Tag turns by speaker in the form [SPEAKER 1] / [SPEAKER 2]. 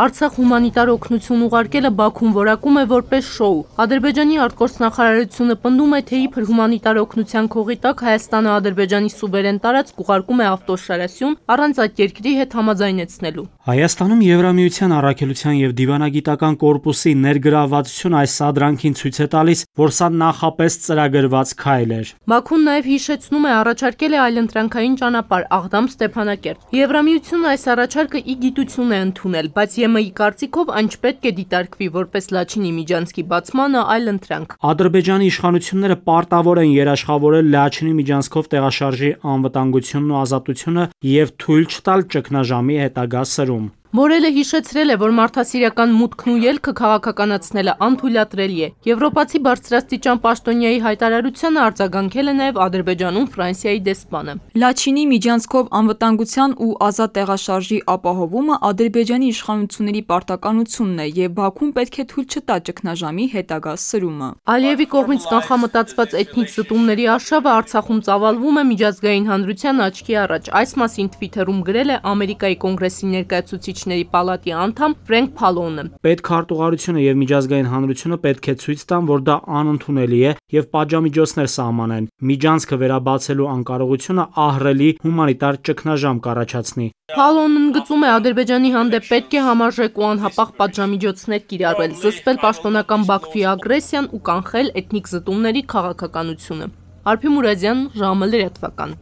[SPEAKER 1] Արցախ հումանիտար օգնություն ուղարկելը Բաքուն որակում է որպես շոու։ Ադրբեջանի արտգործնախարարությունը պնդում է, թե իբր հումանիտար օգնության քողի տակ Հայաստանը Ադրբեջանի սուվերեն տարածք ուղարկում է ավտոշարասյուն առանց այդ երկրի հետ համաձայնեցնելու։
[SPEAKER 2] Հայաստանում Եվրամիության առաքելության եւ դիվանագիտական կորպուսի ներգրավվածություն այս սադրանքին ցույց է տալիս, որ սա նախապես ծրագրված քայլ էր։
[SPEAKER 1] Մաքուն նաև հիշեցնում է առաջարկել է այլընտրանքային ճանապարհ Աղդամ-Ստեփանակերտ։ Եվրամիությունն այս առաջարկը ի գիտություն է ընդունել, բայց ԵՄ-ի կարծիքով այն չպետք է դիտարկվի որպես Լաչինի միջանցքի բացմանը այլընտրանք։
[SPEAKER 2] Ադրբեջանի իշխանությունները պարտավոր են երաշխավորել Լաչինի միջանցքով տեղաշարժի անվտանգությունն ու ազատությունը եւ թույլ չտալ ճգնաժամի հետագա սրում։
[SPEAKER 1] Մորելը հիշեցրել է, որ մարդասիրական մուտքն ու ելքը քաղաքականացնելը անթույլատրելի է։ Եվրոպացի բարձրաստիճան պաշտոնյայի հայտարարությանը արձագանքել է նաև Ադրբեջանում Ֆրանսիայի դեսպանը։
[SPEAKER 2] Լաչինի միջանցքով անվտանգության ու ազատ տեղաշարժի ապահովումը Ադրբեջանի իշխանությունների պարտականությունն է եւ Բաքուն պետք է թույլ չտա ճգնաժամի հետագա սրումը։
[SPEAKER 1] Ալիևի կողմից կանխամտածված էթնիկ զտումների արշավը Արցախում ծավալվում է միջազգային հանրության աչքի առաջ։ Այս մասին Twitter-ում գրել է Ամերիկայի կոնգրեսի ներկայացուցիչ ներկայացուցիչների պալատի անդամ Ֆրենկ Փալոնը։
[SPEAKER 2] Պետք հարտուղարությունը եւ միջազգային հանրությունը պետք է ցույց տան, որ դա անընդունելի է եւ պատժամիջոցներ սահմանեն։ Միջանցքը վերաբացելու անկարողությունը ահռելի հումանիտար ճգնաժամ կառաջացնի։
[SPEAKER 1] Փալոնն ընդգծում է Ադրբեջանի հանդեպ պետք է համարժեք ու անհապաղ պատժամիջոցներ կիրառվել, զսպել պաշտոնական Բաքվի ագրեսիան ու կանխել էթնիկ զտումների քաղաքականությունը։ Արփի Մուրադյան, ժամը լրատվական։